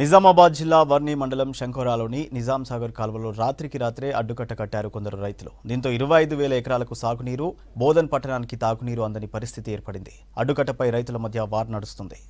నిజామాబాద్ జిల్లా వర్ణి మండలం శంకోరాలోని నిజాం సాగర్ కాలువలో రాత్రికి రాత్రే అడ్డుకట్ట కట్టారు కొందరు రైతులు దీంతో ఇరవై ఐదు వేల ఎకరాలకు సాగునీరు బోధన్ పట్టణానికి తాగునీరు అందని పరిస్థితి ఏర్పడింది అడ్డుకట్టపై రైతుల మధ్య వార్ నడుస్తుంది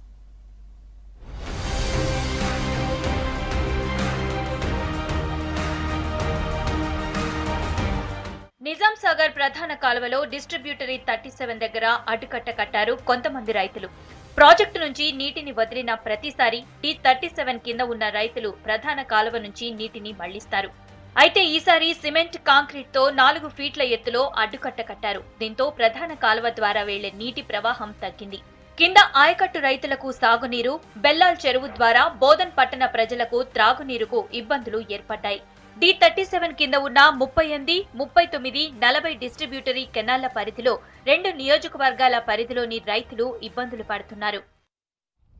నిజాం సాగర్ ప్రధాన కాలువలో డిస్ట్రిబ్యూటరీ థర్టీ సెవెన్ దగ్గర అడ్డుకట్ట కట్టారు కొంతమంది రైతులు ప్రాజెక్టు నుంచి నీటిని వదిలిన ప్రతిసారి టీ థర్టీ సెవెన్ కింద ఉన్న రైతులు ప్రధాన కాలువ నుంచి నీటిని మళ్లిస్తారు అయితే ఈసారి సిమెంట్ కాంక్రీట్ తో నాలుగు ఫీట్ల ఎత్తులో అడ్డుకట్ట కట్టారు దీంతో ప్రధాన కాలువ ద్వారా వెళ్లే నీటి ప్రవాహం తగ్గింది కింద ఆయకట్టు రైతులకు సాగునీరు బెల్లాల్ చెరువు ద్వారా బోధన్ పట్టణ ప్రజలకు త్రాగునీరుకు ఇబ్బందులు ఏర్పడ్డాయి డి థర్టీ సెవెన్ కింద ఉన్న ముప్పై ఎనిమిది ముప్పై తొమ్మిది నలభై డిస్ట్రిబ్యూటరీ కెనాళ్ల పరిధిలో రెండు నియోజకవర్గాల పరిధిలోని రైతులు ఇబ్బందులు పడుతున్నారు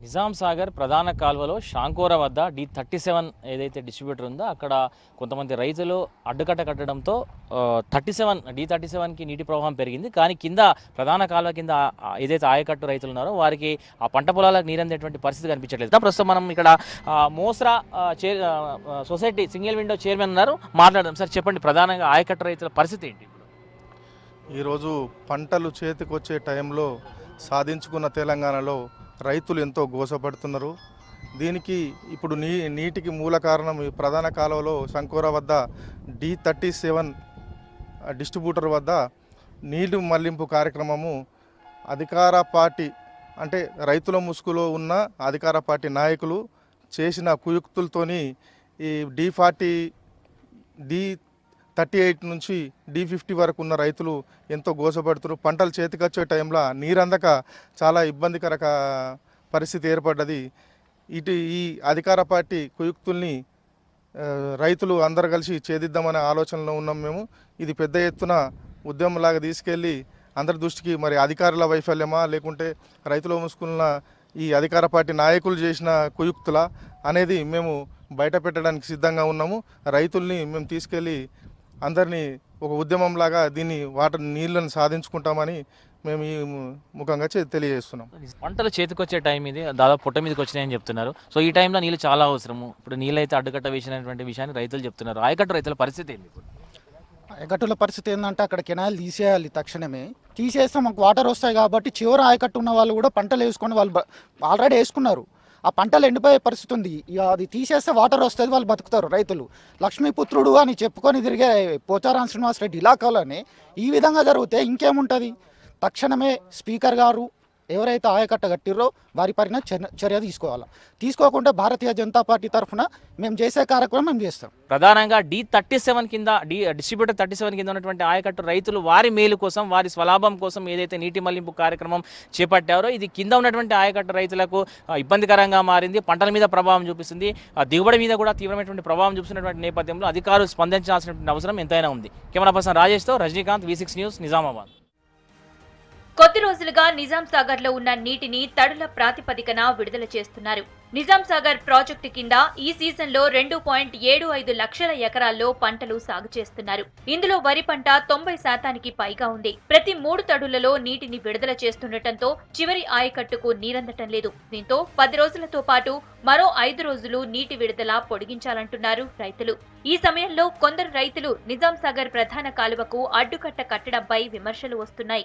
నిజాం సాగర్ ప్రధాన కాల్వలో షాంకోర వద్ద డి థర్టీ సెవెన్ ఏదైతే డిస్ట్రిబ్యూటర్ ఉందో అక్కడ కొంతమంది రైతులు అడ్డుకట్ట కట్టడంతో థర్టీ సెవెన్ డి థర్టీ సెవెన్కి నీటి ప్రవాహం పెరిగింది కానీ కింద ప్రధాన కాలువ కింద ఏదైతే ఆయకట్టు రైతులు ఉన్నారో వారికి ఆ పంట పొలాలకు నీరందేటువంటి పరిస్థితి కనిపించట్లేదు ప్రస్తుతం మనం ఇక్కడ మోస్రా చే సొసైటీ సింగిల్ విండో చైర్మన్ ఉన్నారు మాట్లాడదాం సార్ చెప్పండి ప్రధానంగా ఆయకట్టు రైతుల పరిస్థితి ఏంటి ఈరోజు పంటలు చేతికి వచ్చే టైంలో సాధించుకున్న తెలంగాణలో రైతులు ఎంతో గోసపడుతున్నారు దీనికి ఇప్పుడు నీ నీటికి మూల కారణం ప్రధాన కాలువలో సంకూర వద్ద డి థర్టీ సెవెన్ డిస్ట్రిబ్యూటర్ వద్ద నీటి మళ్లింపు కార్యక్రమము అధికార పార్టీ అంటే రైతుల ముసుగులో ఉన్న అధికార పార్టీ నాయకులు చేసిన కుయుక్తులతోని ఈ D forty D thirty eight నుంచి డి ఫిఫ్టీ వరకు ఉన్న రైతులు ఎంతో గోసపడుతున్నారు పంటలు చేతికొచ్చే టైంలో నీరందక చాలా ఇబ్బందికరక పరిస్థితి ఏర్పడ్డది ఇటు ఈ అధికార పార్టీ కుయుక్తుల్ని రైతులు అందరు కలిసి చేదిద్దామనే ఆలోచనలో ఉన్నాం మేము ఇది పెద్ద ఎత్తున ఉద్యమంలాగా తీసుకెళ్ళి అందరి దృష్టికి మరి అధికారుల వైఫల్యమా లేకుంటే రైతులు మూసుకున్న ఈ అధికార పార్టీ నాయకులు చేసిన కుయుక్తుల అనేది మేము బయట పెట్టడానికి సిద్ధంగా ఉన్నాము రైతుల్ని మేము తీసుకెళ్ళి అందరినీ ఒక ఉద్యమంలాగా దీన్ని వాటర్ నీళ్ళను సాధించుకుంటామని మేము ఈ ముఖంగా తెలియజేస్తున్నాం పంటలు చేతికొచ్చే టైం ఇది దాదాపు పుట్ట మీదకి వచ్చినాయని చెప్తున్నారు సో ఈ టైంలో నీళ్ళు చాలా అవసరము ఇప్పుడు నీళ్ళైతే అడ్డుకట్ట వేసినటువంటి విషయాన్ని రైతులు చెప్తున్నారు ఆయకట్టు రైతుల పరిస్థితి ఏంటి ఆయకట్టుల పరిస్థితి ఏంటంటే అక్కడ కెనాలు తీసేయాలి తక్షణమే తీసేస్తే మాకు వాటర్ వస్తాయి కాబట్టి చివరి ఆయకట్టు ఉన్న వాళ్ళు కూడా పంటలు వేసుకొని వాళ్ళు ఆల్రెడీ వేసుకున్నారు ఆ పంటలు ఎండిపోయే పరిస్థితి ఉంది ఇక అది తీసేస్తే వాటర్ వస్తుంది వాళ్ళు బతుకుతారు రైతులు లక్ష్మీపుత్రుడు అని చెప్పుకొని తిరిగే పోచారాం శ్రీనివాసరెడ్డి ఇలాకాలని ఈ విధంగా జరిగితే ఇంకేముంటుంది తక్షణమే స్పీకర్ గారు ఎవరైతే ఆయకట్ట కట్టిర్రో పైన చర్య తీసుకోవాలి తీసుకోకుండా భారతీయ జనతా పార్టీ తరఫున మేము చేసే కార్యక్రమం మేము చేస్తాం ప్రధానంగా డి థర్టీ సెవెన్ కింద డి డిస్ట్రిబ్యూటర్ థర్టీ సెవెన్ కింద ఉన్నటువంటి ఆయకట్టు రైతులు వారి మేలు కోసం వారి స్వలాభం కోసం ఏదైతే నీటి మళ్లింపు కార్యక్రమం చేపట్టారో ఇది కింద ఉన్నటువంటి ఆయకట్టు రైతులకు ఇబ్బందికరంగా మారింది పంటల మీద ప్రభావం చూపిస్తుంది దిగుబడి మీద కూడా తీవ్రమైనటువంటి ప్రభావం చూపిస్తున్నటువంటి నేపథ్యంలో అధికారులు స్పందించాల్సినటువంటి అవసరం ఎంతైనా ఉంది కెమెరా పర్సన్ రాజేష్తో Rajinikanth V six news Nizamabad కొద్ది రోజులుగా నిజాం సాగర్ లో ఉన్న నీటిని తడుల ప్రాతిపదికన విడుదల చేస్తున్నారు నిజాం సాగర్ ప్రాజెక్టు కింద ఈ సీజన్ లో రెండు పాయింట్ ఏడు ఐదు లక్షల ఎకరాల్లో పంటలు సాగు చేస్తున్నారు ఇందులో వరి పంట తొంభై శాతానికి పైగా ఉంది ప్రతి మూడు తడులలో నీటిని విడుదల చేస్తుండటంతో చివరి ఆయకట్టుకు నీరందటం లేదు దీంతో పది రోజులతో పాటు మరో ఐదు రోజులు నీటి విడుదల పొడిగించాలంటున్నారు రైతులు ఈ సమయంలో కొందరు రైతులు నిజాం సాగర్ ప్రధాన కాలువకు అడ్డుకట్ట కట్టడంపై విమర్శలు వస్తున్నాయి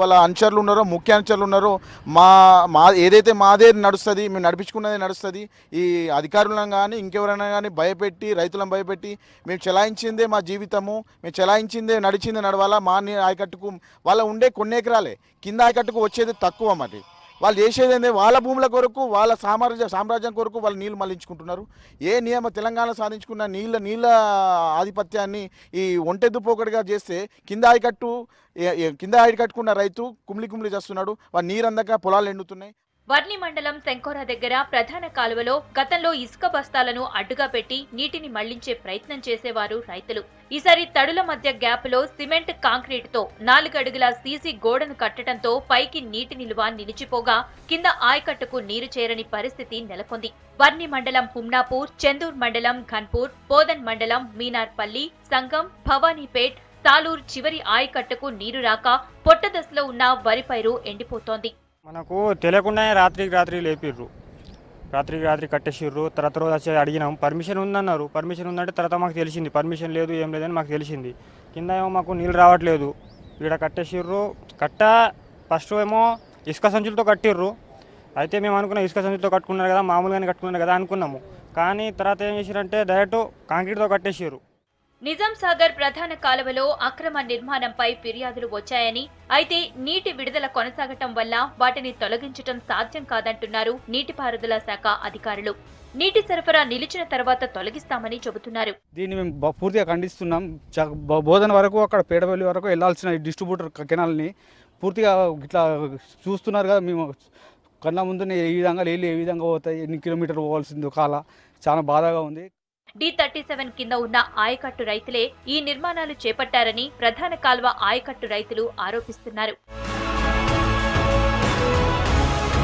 వాళ్ళ అంచర్లు ఉన్నారో ముఖ్య అంచర్లు ఉన్నారో మా మా ఏదైతే మాదే నడుస్తుంది మేము నడిపించుకున్నదే నడుస్తుంది ఈ అధికారులను కానీ ఇంకెవరైనా కానీ భయపెట్టి రైతులను భయపెట్టి మేము చెలాయించిందే మా జీవితము మేము చెలాయించిందే నడిచిందే నడవాలా మా ఆయకట్టుకు వాళ్ళ ఉండే కొన్ని ఎకరాలే కింద ఆయకట్టుకు వచ్చేది తక్కువ మరి వాళ్ళు చేసేది వాళ్ళ భూముల కొరకు వాళ్ళ సామ్రాజ్య సామ్రాజ్యం కొరకు వాళ్ళు నీళ్లు మళ్ళించుకుంటున్నారు ఏ నియమ తెలంగాణ సాధించుకున్న నీళ్ళ నీళ్ళ ఆధిపత్యాన్ని ఈ ఒంటెద్దు పోకడిగా చేస్తే కింద ఆయకట్టు కింద ఆయకట్టుకున్న రైతు కుమ్లి కుమ్లి చేస్తున్నాడు వాళ్ళు అందక పొలాలు ఎండుతున్నాయి వర్ణి మండలం శంకోర దగ్గర ప్రధాన కాలువలో గతంలో ఇసుక బస్తాలను అడ్డుగా పెట్టి నీటిని మళ్లించే ప్రయత్నం చేసేవారు రైతులు ఈసారి తడుల మధ్య గ్యాప్ లో సిమెంట్ కాంక్రీట్ తో నాలుగడుగుల సీసీ గోడను కట్టడంతో పైకి నీటి నిలువ నిలిచిపోగా కింద ఆయకట్టుకు నీరు చేరని పరిస్థితి నెలకొంది వర్ణి మండలం హుమ్నాపూర్ చందూర్ మండలం ఘన్పూర్ పోదన్ మండలం మీనార్పల్లి సంగం భవానీపేట్ తాలూర్ చివరి ఆయకట్టుకు నీరు రాక పొట్టదశలో ఉన్న వరిపైరు ఎండిపోతోంది మనకు తెలియకుండా రాత్రికి రాత్రి లేపిర్రు రాత్రికి రాత్రి కట్టేసిర్రు తర్వాత రోజు వచ్చి అడిగినాం పర్మిషన్ ఉందన్నారు పర్మిషన్ ఉందంటే తర్వాత మాకు తెలిసింది పర్మిషన్ లేదు ఏం లేదని మాకు తెలిసింది కింద ఏమో మాకు నీళ్ళు రావట్లేదు ఇక్కడ కట్టేసిర్రు కట్ట ఫస్ట్ ఏమో ఇసుక సంచులతో కట్టిర్రు అయితే మేము అనుకున్న ఇసుక సంచులతో కట్టుకున్నారు కదా మామూలుగానే కట్టుకున్నారు కదా అనుకున్నాము కానీ తర్వాత ఏం చేసిరంటే డైరెక్ట్ కాంక్రీట్తో కట్టేసిర్రు నిజాం సాగర్ ప్రధాన కాలువలో అక్రమ నిర్మాణంపై ఫిర్యాదులు వచ్చాయని అయితే నీటి విడుదల కొనసాగటం వల్ల వాటిని తొలగించటం సాధ్యం కాదంటున్నారు నీటిపారుదల శాఖ అధికారులు నీటి సరఫరా నిలిచిన తర్వాత తొలగిస్తామని చెబుతున్నారు దీన్ని మేము పూర్తిగా ఖండిస్తున్నాం బోధన వరకు అక్కడ పేడవల్లి వరకు వెళ్లాల్సిన డిస్ట్రిబ్యూటర్ కెనాల్ని పూర్తిగా ఇట్లా చూస్తున్నారు కదా మేము కన్నా ముందు ఏ విధంగా నీళ్ళు ఏ విధంగా పోతాయి ఎన్ని కిలోమీటర్లు పోవాల్సింది కాల చాలా బాధగా ఉంది డి థర్టీ సెవెన్ కింద ఉన్న ఆయకట్టు రైతులే ఈ నిర్మాణాలు చేపట్టారని ప్రధాన కాల్వ ఆయకట్టు రైతులు ఆరోపిస్తున్నారు